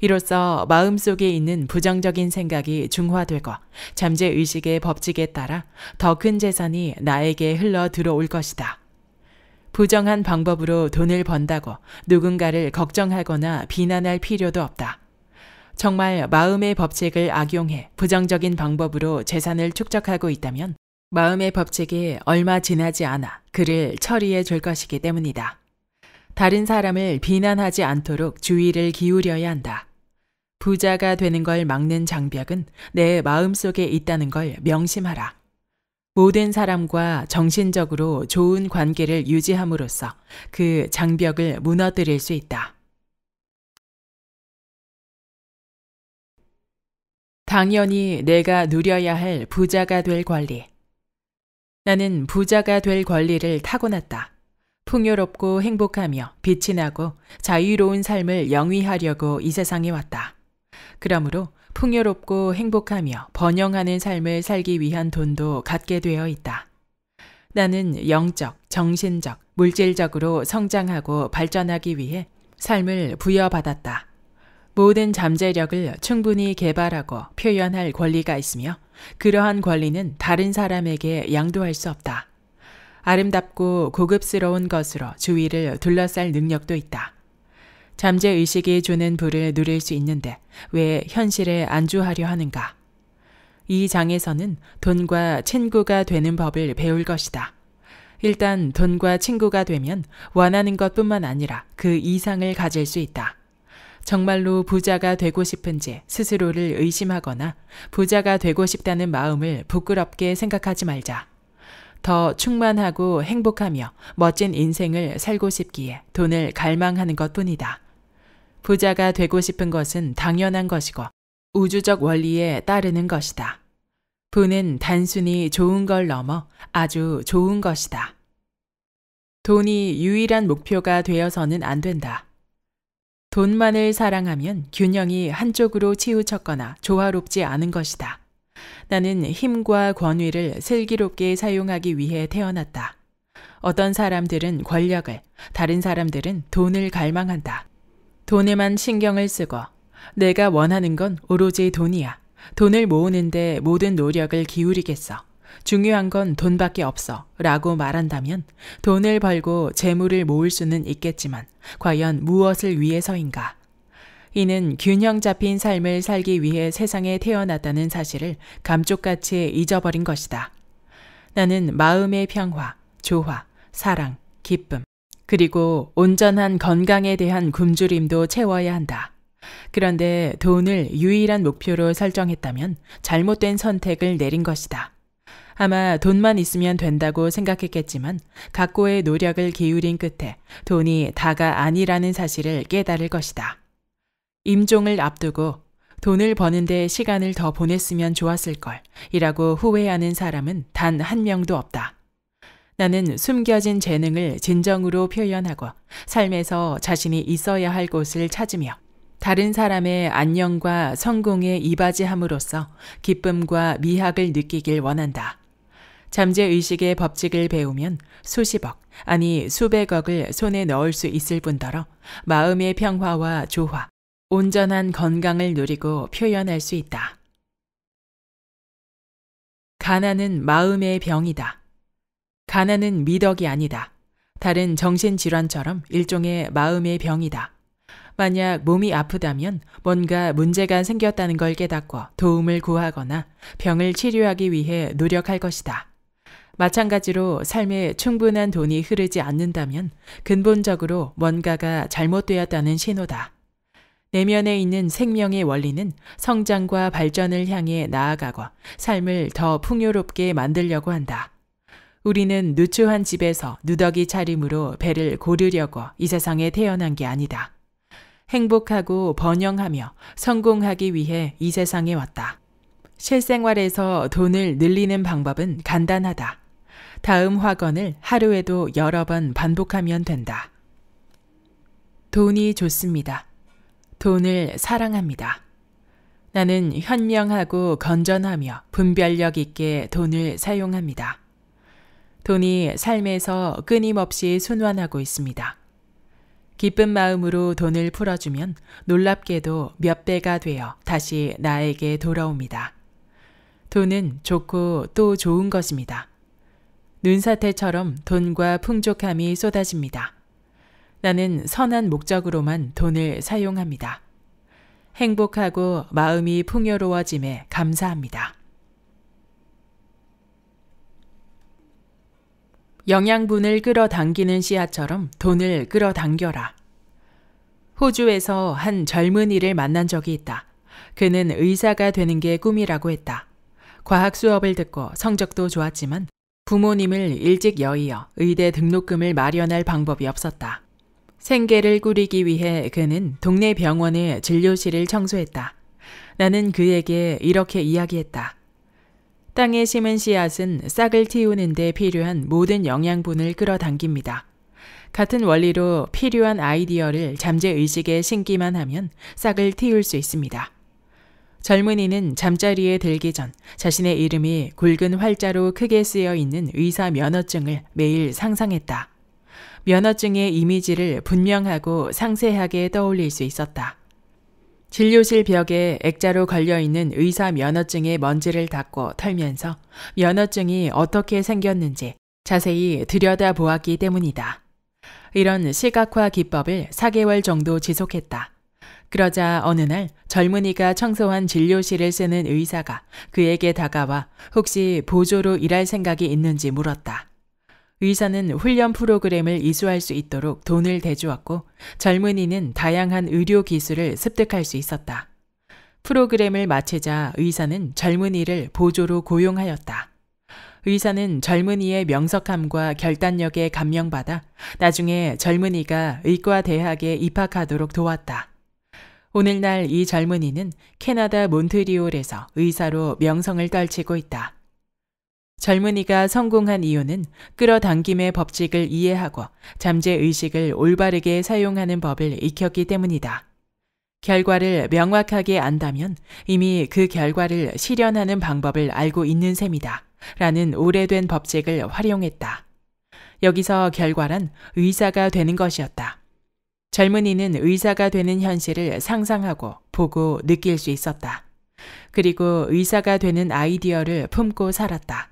이로써 마음속에 있는 부정적인 생각이 중화되고 잠재의식의 법칙에 따라 더 큰 재산이 나에게 흘러 들어올 것이다. 부정한 방법으로 돈을 번다고 누군가를 걱정하거나 비난할 필요도 없다. 정말 마음의 법칙을 악용해 부정적인 방법으로 재산을 축적하고 있다면 마음의 법칙이 얼마 지나지 않아 그를 처리해 줄 것이기 때문이다. 다른 사람을 비난하지 않도록 주의를 기울여야 한다. 부자가 되는 걸 막는 장벽은 내 마음속에 있다는 걸 명심하라. 모든 사람과 정신적으로 좋은 관계를 유지함으로써 그 장벽을 무너뜨릴 수 있다. 당연히 내가 누려야 할 부자가 될 권리. 나는 부자가 될 권리를 타고났다. 풍요롭고 행복하며 빛이 나고 자유로운 삶을 영위하려고 이 세상에 왔다. 그러므로 풍요롭고 행복하며 번영하는 삶을 살기 위한 돈도 갖게 되어 있다. 나는 영적, 정신적, 물질적으로 성장하고 발전하기 위해 삶을 부여받았다. 모든 잠재력을 충분히 개발하고 표현할 권리가 있으며 그러한 권리는 다른 사람에게 양도할 수 없다. 아름답고 고급스러운 것으로 주위를 둘러쌀 능력도 있다. 잠재의식이 주는 부를 누릴 수 있는데 왜 현실에 안주하려 하는가? 이 장에서는 돈과 친구가 되는 법을 배울 것이다. 일단 돈과 친구가 되면 원하는 것 뿐만 아니라 그 이상을 가질 수 있다. 정말로 부자가 되고 싶은지 스스로를 의심하거나 부자가 되고 싶다는 마음을 부끄럽게 생각하지 말자. 더 충만하고 행복하며 멋진 인생을 살고 싶기에 돈을 갈망하는 것 뿐이다. 부자가 되고 싶은 것은 당연한 것이고 우주적 원리에 따르는 것이다. 부는 단순히 좋은 걸 넘어 아주 좋은 것이다. 돈이 유일한 목표가 되어서는 안 된다. 돈만을 사랑하면 균형이 한쪽으로 치우쳤거나 조화롭지 않은 것이다. 나는 힘과 권위를 슬기롭게 사용하기 위해 태어났다. 어떤 사람들은 권력을, 다른 사람들은 돈을 갈망한다. 돈에만 신경을 쓰고 내가 원하는 건 오로지 돈이야. 돈을 모으는데 모든 노력을 기울이겠어. 중요한 건 돈밖에 없어. 라고 말한다면 돈을 벌고 재물을 모을 수는 있겠지만 과연 무엇을 위해서인가? 이는 균형 잡힌 삶을 살기 위해 세상에 태어났다는 사실을 감쪽같이 잊어버린 것이다. 나는 마음의 평화, 조화, 사랑, 기쁨, 그리고 온전한 건강에 대한 굶주림도 채워야 한다. 그런데 돈을 유일한 목표로 설정했다면 잘못된 선택을 내린 것이다. 아마 돈만 있으면 된다고 생각했겠지만 각고의 노력을 기울인 끝에 돈이 다가 아니라는 사실을 깨달을 것이다. 임종을 앞두고 돈을 버는데 시간을 더 보냈으면 좋았을 걸 이라고 후회하는 사람은 단 한 명도 없다. 나는 숨겨진 재능을 진정으로 표현하고 삶에서 자신이 있어야 할 곳을 찾으며 다른 사람의 안녕과 성공에 이바지함으로써 기쁨과 미학을 느끼길 원한다. 잠재의식의 법칙을 배우면 수십억, 아니 수백억을 손에 넣을 수 있을 뿐더러 마음의 평화와 조화, 온전한 건강을 누리고 표현할 수 있다. 가난은 마음의 병이다. 가난은 미덕이 아니다. 다른 정신질환처럼 일종의 마음의 병이다. 만약 몸이 아프다면 뭔가 문제가 생겼다는 걸 깨닫고 도움을 구하거나 병을 치료하기 위해 노력할 것이다. 마찬가지로 삶에 충분한 돈이 흐르지 않는다면 근본적으로 뭔가가 잘못되었다는 신호다. 내면에 있는 생명의 원리는 성장과 발전을 향해 나아가고 삶을 더 풍요롭게 만들려고 한다. 우리는 누추한 집에서 누더기 차림으로 배를 고르려고 이 세상에 태어난 게 아니다. 행복하고 번영하며 성공하기 위해 이 세상에 왔다. 실생활에서 돈을 늘리는 방법은 간단하다. 다음 화건을 하루에도 여러 번 반복하면 된다. 돈이 좋습니다. 돈을 사랑합니다. 나는 현명하고 건전하며 분별력 있게 돈을 사용합니다. 돈이 삶에서 끊임없이 순환하고 있습니다. 기쁜 마음으로 돈을 풀어주면 놀랍게도 몇 배가 되어 다시 나에게 돌아옵니다. 돈은 좋고 또 좋은 것입니다. 눈사태처럼 돈과 풍족함이 쏟아집니다. 나는 선한 목적으로만 돈을 사용합니다. 행복하고 마음이 풍요로워짐에 감사합니다. 영양분을 끌어당기는 씨앗처럼 돈을 끌어당겨라. 호주에서 한 젊은이를 만난 적이 있다. 그는 의사가 되는 게 꿈이라고 했다. 과학 수업을 듣고 성적도 좋았지만 부모님을 일찍 여의어 의대 등록금을 마련할 방법이 없었다. 생계를 꾸리기 위해 그는 동네 병원의 진료실을 청소했다. 나는 그에게 이렇게 이야기했다. 땅에 심은 씨앗은 싹을 틔우는 데 필요한 모든 영양분을 끌어당깁니다. 같은 원리로 필요한 아이디어를 잠재의식에 심기만 하면 싹을 틔울 수 있습니다. 젊은이는 잠자리에 들기 전 자신의 이름이 굵은 활자로 크게 쓰여 있는 의사 면허증을 매일 상상했다. 면허증의 이미지를 분명하고 상세하게 떠올릴 수 있었다. 진료실 벽에 액자로 걸려있는 의사 면허증의 먼지를 닦고 털면서 면허증이 어떻게 생겼는지 자세히 들여다보았기 때문이다. 이런 시각화 기법을 4개월 정도 지속했다. 그러자 어느 날 젊은이가 청소한 진료실을 쓰는 의사가 그에게 다가와 혹시 보조로 일할 생각이 있는지 물었다. 의사는 훈련 프로그램을 이수할 수 있도록 돈을 대주었고 젊은이는 다양한 의료 기술을 습득할 수 있었다. 프로그램을 마치자 의사는 젊은이를 보조로 고용하였다. 의사는 젊은이의 명석함과 결단력에 감명받아 나중에 젊은이가 의과대학에 입학하도록 도왔다. 오늘날 이 젊은이는 캐나다 몬트리올에서 의사로 명성을 떨치고 있다. 젊은이가 성공한 이유는 끌어당김의 법칙을 이해하고 잠재의식을 올바르게 사용하는 법을 익혔기 때문이다. 결과를 명확하게 안다면 이미 그 결과를 실현하는 방법을 알고 있는 셈이다. 라는 오래된 법칙을 활용했다. 여기서 결과란 의사가 되는 것이었다. 젊은이는 의사가 되는 현실을 상상하고 보고 느낄 수 있었다. 그리고 의사가 되는 아이디어를 품고 살았다.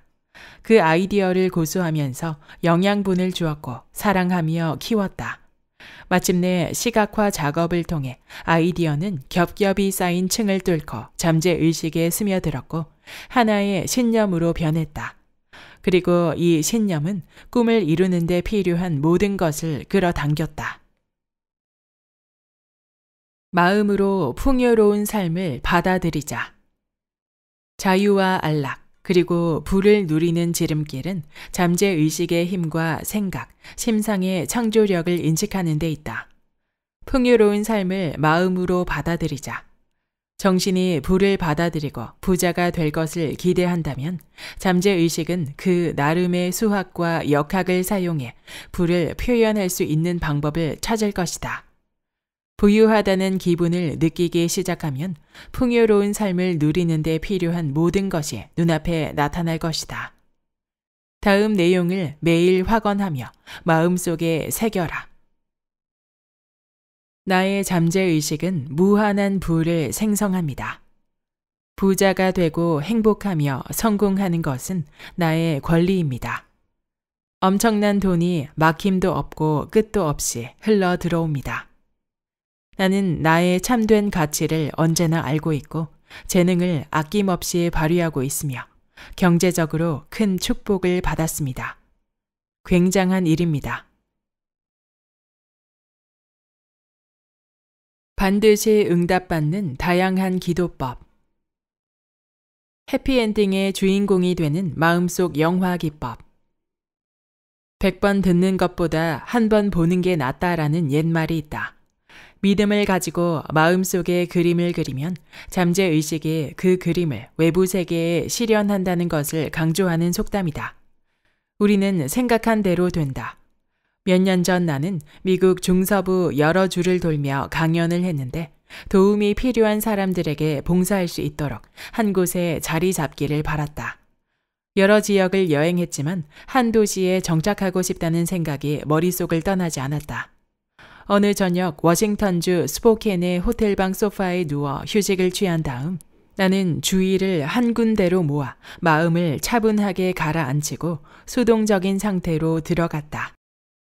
그 아이디어를 고수하면서 영양분을 주었고 사랑하며 키웠다. 마침내 시각화 작업을 통해 아이디어는 겹겹이 쌓인 층을 뚫고 잠재의식에 스며들었고 하나의 신념으로 변했다. 그리고 이 신념은 꿈을 이루는데 필요한 모든 것을 끌어당겼다. 마음으로 풍요로운 삶을 받아들이자. 자유와 안락. 그리고 불을 누리는 지름길은 잠재의식의 힘과 생각, 심상의 창조력을 인식하는 데 있다. 풍요로운 삶을 마음으로 받아들이자. 정신이 불을 받아들이고 부자가 될 것을 기대한다면 잠재의식은 그 나름의 수학과 역학을 사용해 불을 표현할 수 있는 방법을 찾을 것이다. 부유하다는 기분을 느끼기 시작하면 풍요로운 삶을 누리는 데 필요한 모든 것이 눈앞에 나타날 것이다. 다음 내용을 매일 확언하며 마음속에 새겨라. 나의 잠재의식은 무한한 부를 생성합니다. 부자가 되고 행복하며 성공하는 것은 나의 권리입니다. 엄청난 돈이 막힘도 없고 끝도 없이 흘러 들어옵니다. 나는 나의 참된 가치를 언제나 알고 있고 재능을 아낌없이 발휘하고 있으며 경제적으로 큰 축복을 받았습니다. 굉장한 일입니다. 반드시 응답받는 다양한 기도법. 해피엔딩의 주인공이 되는 마음속 영화 기법. 100번 듣는 것보다 한 번 보는 게 낫다라는 옛말이 있다. 믿음을 가지고 마음속에 그림을 그리면 잠재의식이 그 그림을 외부 세계에 실현한다는 것을 강조하는 속담이다. 우리는 생각한 대로 된다. 몇 년 전 나는 미국 중서부 여러 주를 돌며 강연을 했는데 도움이 필요한 사람들에게 봉사할 수 있도록 한 곳에 자리 잡기를 바랐다. 여러 지역을 여행했지만 한 도시에 정착하고 싶다는 생각이 머릿속을 떠나지 않았다. 어느 저녁 워싱턴주 스포켄의 호텔방 소파에 누워 휴식을 취한 다음 나는 주위를한 군데로 모아 마음을 차분하게 가라앉히고 수동적인 상태로 들어갔다.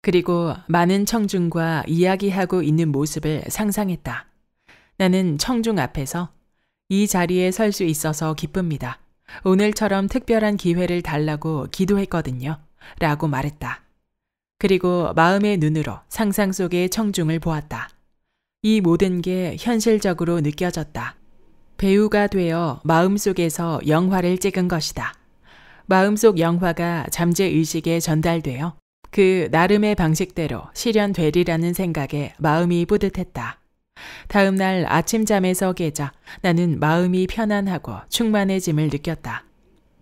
그리고 많은 청중과 이야기하고 있는 모습을 상상했다. 나는 청중 앞에서 이 자리에 설 수 있어서 기쁩니다. 오늘처럼 특별한 기회를 달라고 기도했거든요. 라고 말했다. 그리고 마음의 눈으로 상상 속의 청중을 보았다. 이 모든 게 현실적으로 느껴졌다. 배우가 되어 마음속에서 영화를 찍은 것이다. 마음속 영화가 잠재의식에 전달되어 그 나름의 방식대로 실현되리라는 생각에 마음이 뿌듯했다. 다음날 아침잠에서 깨자 나는 마음이 편안하고 충만해짐을 느꼈다.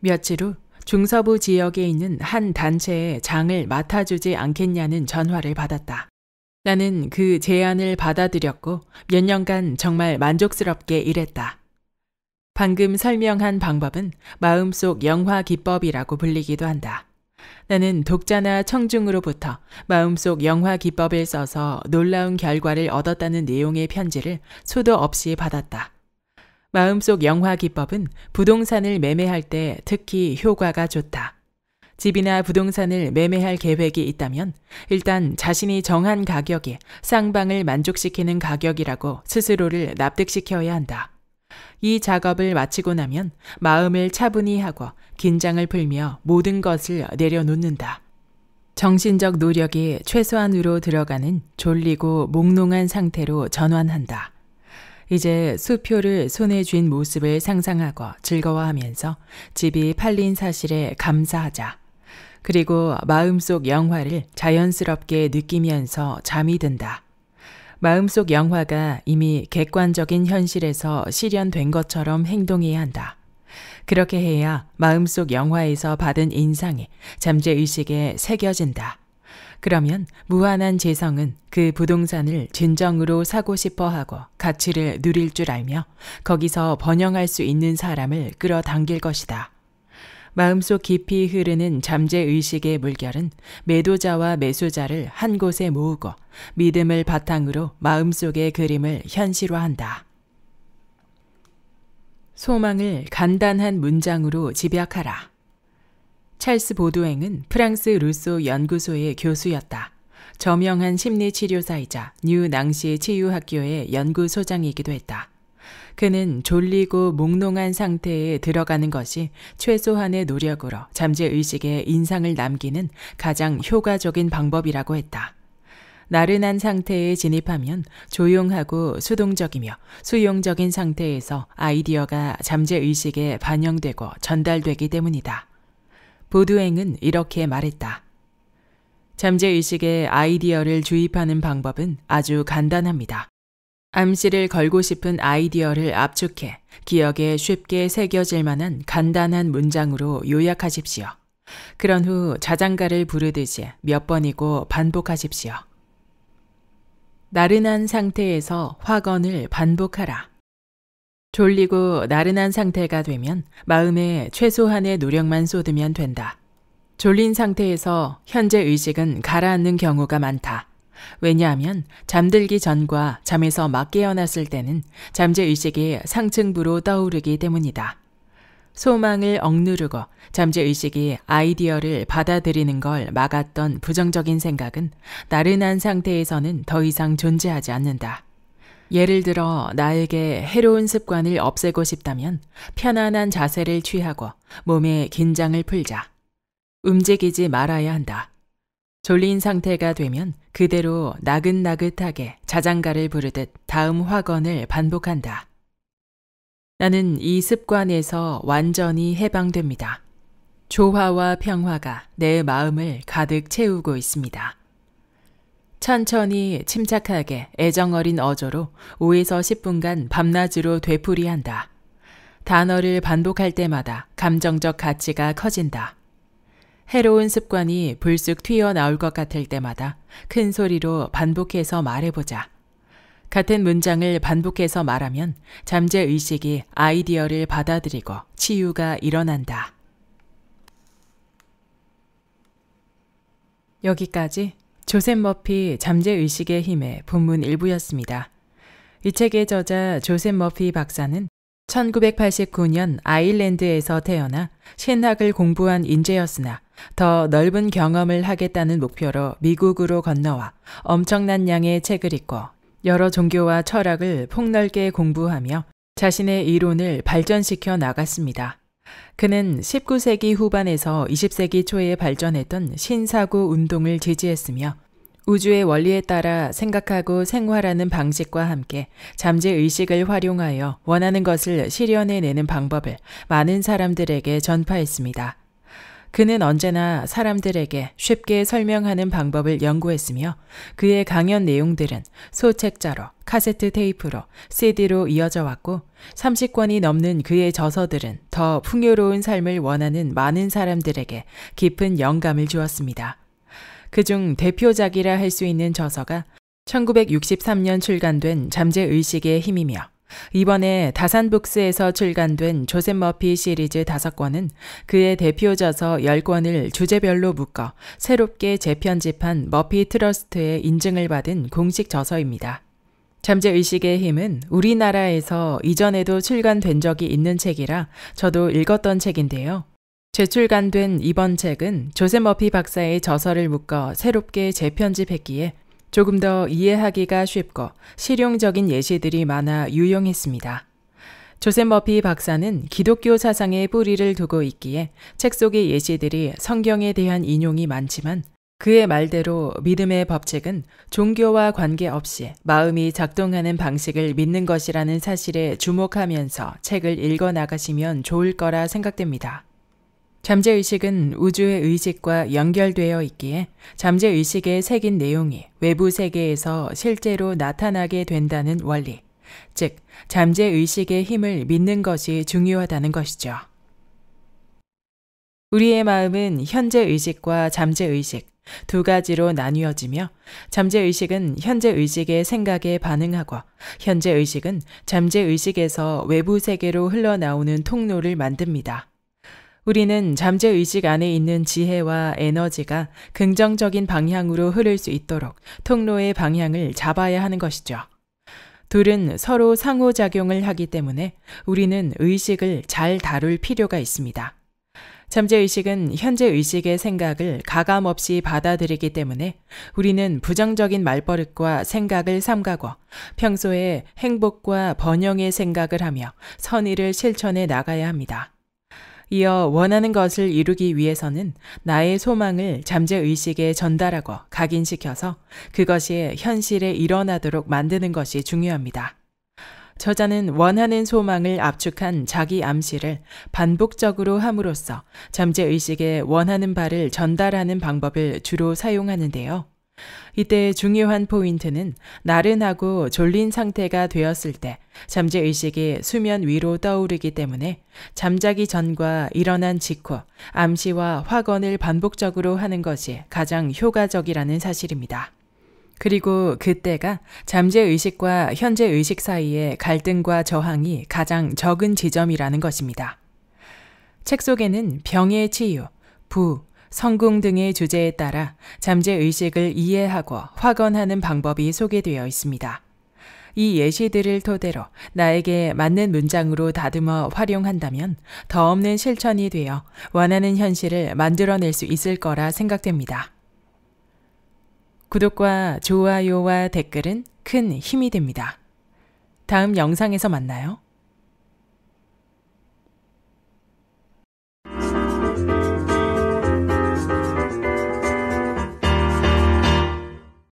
며칠 후 중서부 지역에 있는 한 단체의 장을 맡아주지 않겠냐는 전화를 받았다. 나는 그 제안을 받아들였고 몇 년간 정말 만족스럽게 일했다. 방금 설명한 방법은 마음속 영화 기법이라고 불리기도 한다. 나는 독자나 청중으로부터 마음속 영화 기법을 써서 놀라운 결과를 얻었다는 내용의 편지를 수도 없이 받았다. 마음속 영화 기법은 부동산을 매매할 때 특히 효과가 좋다. 집이나 부동산을 매매할 계획이 있다면 일단 자신이 정한 가격이 쌍방을 만족시키는 가격이라고 스스로를 납득시켜야 한다. 이 작업을 마치고 나면 마음을 차분히 하고 긴장을 풀며 모든 것을 내려놓는다. 정신적 노력이 최소한으로 들어가는 졸리고 몽롱한 상태로 전환한다. 이제 수표를 손에 쥔 모습을 상상하고 즐거워하면서 집이 팔린 사실에 감사하자. 그리고 마음속 영화를 자연스럽게 느끼면서 잠이 든다. 마음속 영화가 이미 객관적인 현실에서 실현된 것처럼 행동해야 한다. 그렇게 해야 마음속 영화에서 받은 인상이 잠재의식에 새겨진다. 그러면 무한한 재성은 그 부동산을 진정으로 사고 싶어 하고 가치를 누릴 줄 알며 거기서 번영할 수 있는 사람을 끌어당길 것이다. 마음속 깊이 흐르는 잠재의식의 물결은 매도자와 매수자를 한 곳에 모으고 믿음을 바탕으로 마음속의 그림을 현실화한다. 소망을 간단한 문장으로 집약하라. 찰스 보도행은 프랑스 루소 연구소의 교수였다. 저명한 심리치료사이자 뉴 낭시 치유학교의 연구소장이기도 했다. 그는 졸리고 몽롱한 상태에 들어가는 것이 최소한의 노력으로 잠재의식에 인상을 남기는 가장 효과적인 방법이라고 했다. 나른한 상태에 진입하면 조용하고 수동적이며 수용적인 상태에서 아이디어가 잠재의식에 반영되고 전달되기 때문이다. 보두앵은 이렇게 말했다. 잠재의식에 아이디어를 주입하는 방법은 아주 간단합니다. 암시를 걸고 싶은 아이디어를 압축해 기억에 쉽게 새겨질 만한 간단한 문장으로 요약하십시오. 그런 후 자장가를 부르듯이 몇 번이고 반복하십시오. 나른한 상태에서 화건을 반복하라. 졸리고 나른한 상태가 되면 마음에 최소한의 노력만 쏟으면 된다. 졸린 상태에서 현재 의식은 가라앉는 경우가 많다. 왜냐하면 잠들기 전과 잠에서 막 깨어났을 때는 잠재의식이 상층부로 떠오르기 때문이다. 소망을 억누르고 잠재의식이 아이디어를 받아들이는 걸 막았던 부정적인 생각은 나른한 상태에서는 더 이상 존재하지 않는다. 예를 들어 나에게 해로운 습관을 없애고 싶다면 편안한 자세를 취하고 몸에 긴장을 풀자. 움직이지 말아야 한다. 졸린 상태가 되면 그대로 나긋나긋하게 자장가를 부르듯 다음 화건을 반복한다. 나는 이 습관에서 완전히 해방됩니다. 조화와 평화가 내 마음을 가득 채우고 있습니다. 천천히 침착하게 애정어린 어조로 5에서 10분간 밤낮으로 되풀이한다. 단어를 반복할 때마다 감정적 가치가 커진다. 해로운 습관이 불쑥 튀어나올 것 같을 때마다 큰 소리로 반복해서 말해보자. 같은 문장을 반복해서 말하면 잠재의식이 아이디어를 받아들이고 치유가 일어난다. 여기까지 조셉 머피 잠재의식의 힘의 본문 일부였습니다. 이 책의 저자 조셉 머피 박사는 1989년 아일랜드에서 태어나 신학을 공부한 인재였으나 더 넓은 경험을 하겠다는 목표로 미국으로 건너와 엄청난 양의 책을 읽고 여러 종교와 철학을 폭넓게 공부하며 자신의 이론을 발전시켜 나갔습니다. 그는 19세기 후반에서 20세기 초에 발전했던 신사구 운동을 지지했으며 우주의 원리에 따라 생각하고 생활하는 방식과 함께 잠재의식을 활용하여 원하는 것을 실현해내는 방법을 많은 사람들에게 전파했습니다. 그는 언제나 사람들에게 쉽게 설명하는 방법을 연구했으며 그의 강연 내용들은 소책자로 카세트 테이프로 CD로 이어져 왔고 30권이 넘는 그의 저서들은 더 풍요로운 삶을 원하는 많은 사람들에게 깊은 영감을 주었습니다. 그중 대표작이라 할 수 있는 저서가 1963년 출간된 잠재의식의 힘이며 이번에 다산북스에서 출간된 조셉 머피 시리즈 5권은 그의 대표 저서 10권을 주제별로 묶어 새롭게 재편집한 머피 트러스트의 인증을 받은 공식 저서입니다. 잠재의식의 힘은 우리나라에서 이전에도 출간된 적이 있는 책이라 저도 읽었던 책인데요. 재출간된 이번 책은 조셉 머피 박사의 저서를 묶어 새롭게 재편집했기에 조금 더 이해하기가 쉽고 실용적인 예시들이 많아 유용했습니다. 조셉 머피 박사는 기독교 사상의 뿌리를 두고 있기에 책 속의 예시들이 성경에 대한 인용이 많지만 그의 말대로 믿음의 법칙은 종교와 관계없이 마음이 작동하는 방식을 믿는 것이라는 사실에 주목하면서 책을 읽어 나가시면 좋을 거라 생각됩니다. 잠재의식은 우주의 의식과 연결되어 있기에 잠재의식에 새긴 내용이 외부 세계에서 실제로 나타나게 된다는 원리, 즉, 잠재의식의 힘을 믿는 것이 중요하다는 것이죠. 우리의 마음은 현재 의식과 잠재 의식, 두 가지로 나뉘어지며 잠재의식은 현재의식의 생각에 반응하고 현재의식은 잠재의식에서 외부 세계로 흘러나오는 통로를 만듭니다. 우리는 잠재의식 안에 있는 지혜와 에너지가 긍정적인 방향으로 흐를 수 있도록 통로의 방향을 잡아야 하는 것이죠. 둘은 서로 상호작용을 하기 때문에 우리는 의식을 잘 다룰 필요가 있습니다. 잠재의식은 현재의식의 생각을 가감없이 받아들이기 때문에 우리는 부정적인 말버릇과 생각을 삼가고 평소에 행복과 번영의 생각을 하며 선의를 실천해 나가야 합니다. 이어 원하는 것을 이루기 위해서는 나의 소망을 잠재의식에 전달하고 각인시켜서 그것이 현실에 일어나도록 만드는 것이 중요합니다. 저자는 원하는 소망을 압축한 자기 암시를 반복적으로 함으로써 잠재의식에 원하는 바를 전달하는 방법을 주로 사용하는데요. 이때 중요한 포인트는 나른하고 졸린 상태가 되었을 때 잠재의식이 수면 위로 떠오르기 때문에 잠자기 전과 일어난 직후 암시와 확언을 반복적으로 하는 것이 가장 효과적이라는 사실입니다. 그리고 그때가 잠재의식과 현재의식 사이의 갈등과 저항이 가장 적은 지점이라는 것입니다. 책 속에는 병의 치유, 부, 성공 등의 주제에 따라 잠재의식을 이해하고 확언하는 방법이 소개되어 있습니다. 이 예시들을 토대로 나에게 맞는 문장으로 다듬어 활용한다면 더 없는 실천이 되어 원하는 현실을 만들어낼 수 있을 거라 생각됩니다. 구독과 좋아요와 댓글은 큰 힘이 됩니다. 다음 영상에서 만나요.